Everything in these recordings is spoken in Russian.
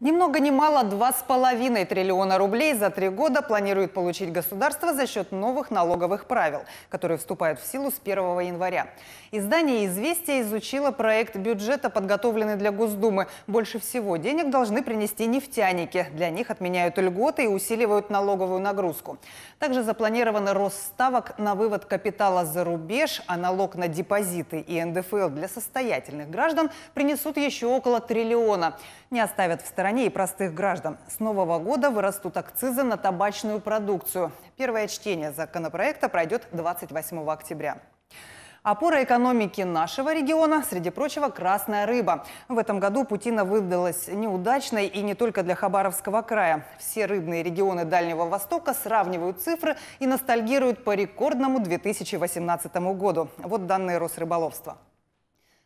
Ни много ни мало 2,5 триллиона рублей за три года планирует получить государство за счет новых налоговых правил, которые вступают в силу с 1 января. Издание «Известия» изучило проект бюджета, подготовленный для Госдумы. Больше всего денег должны принести нефтяники. Для них отменяют льготы и усиливают налоговую нагрузку. Также запланирован рост ставок на вывод капитала за рубеж, а налог на депозиты и НДФЛ для состоятельных граждан принесут еще около триллиона. Не оставят в стороне стороне и простых граждан. С нового года вырастут акцизы на табачную продукцию. Первое чтение законопроекта пройдет 28 октября. Опора экономики нашего региона, среди прочего, красная рыба. В этом году Путина выдалась неудачной и не только для Хабаровского края. Все рыбные регионы Дальнего Востока сравнивают цифры и ностальгируют по рекордному 2018 году. Вот данные Росрыболовства.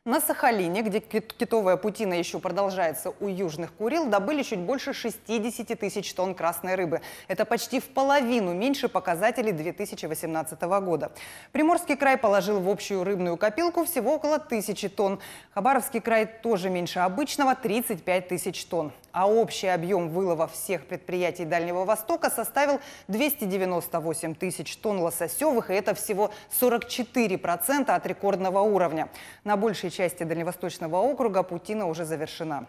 На Сахалине, где китовая путина еще продолжается у южных Курил, добыли чуть больше 60 тысяч тонн красной рыбы. Это почти в половину меньше показателей 2018 года. Приморский край положил в общую рыбную копилку всего около тысячи тонн. Хабаровский край тоже меньше обычного – 35 тысяч тонн а общий объем вылова всех предприятий Дальнего Востока составил 298 тысяч тонн лососевых, и это всего 44% от рекордного уровня. На большей части Дальневосточного округа Путина уже завершена.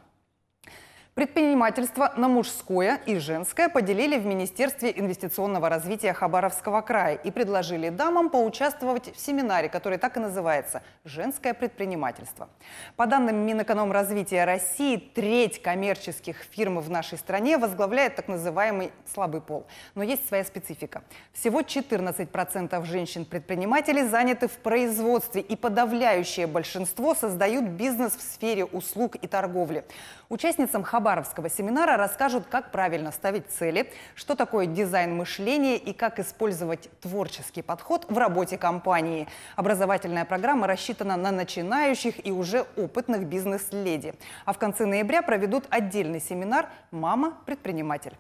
Предпринимательство на мужское и женское поделили в Министерстве инвестиционного развития Хабаровского края и предложили дамам поучаствовать в семинаре, который так и называется «Женское предпринимательство». По данным Минэкономразвития России, треть коммерческих фирм в нашей стране возглавляет так называемый «слабый пол». Но есть своя специфика. Всего 14% женщин-предпринимателей заняты в производстве, и подавляющее большинство создают бизнес в сфере услуг и торговли. Участницам Хабаровского Хабаровского семинара расскажут, как правильно ставить цели, что такое дизайн мышления и как использовать творческий подход в работе компании. Образовательная программа рассчитана на начинающих и уже опытных бизнес-леди. А в конце ноября проведут отдельный семинар «Мама-предприниматель».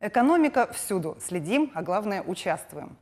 Экономика всюду. Следим, а главное – участвуем.